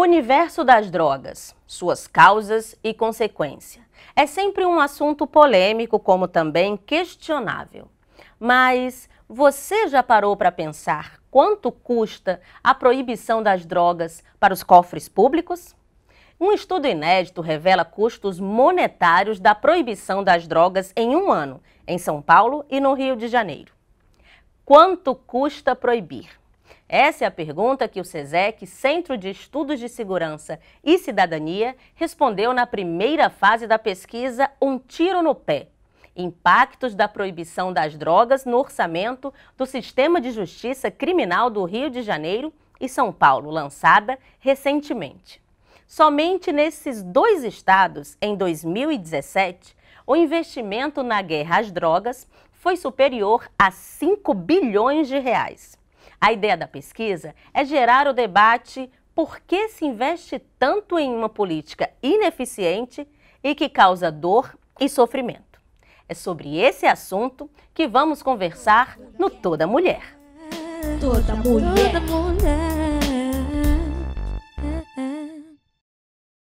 Universo das drogas, suas causas e consequência. É sempre um assunto polêmico, como também questionável. Mas você já parou para pensar quanto custa a proibição das drogas para os cofres públicos? Um estudo inédito revela custos monetários da proibição das drogas em um ano, em São Paulo e no Rio de Janeiro. Quanto custa proibir? Essa é a pergunta que o SESEC, Centro de Estudos de Segurança e Cidadania, respondeu na primeira fase da pesquisa Um Tiro no Pé. Impactos da proibição das drogas no orçamento do Sistema de Justiça Criminal do Rio de Janeiro e São Paulo, lançada recentemente. Somente nesses dois estados, em 2017, o investimento na guerra às drogas foi superior a 5 bilhões de reais. A ideia da pesquisa é gerar o debate por que se investe tanto em uma política ineficiente e que causa dor e sofrimento. É sobre esse assunto que vamos conversar no Toda Mulher. Toda mulher. Toda mulher.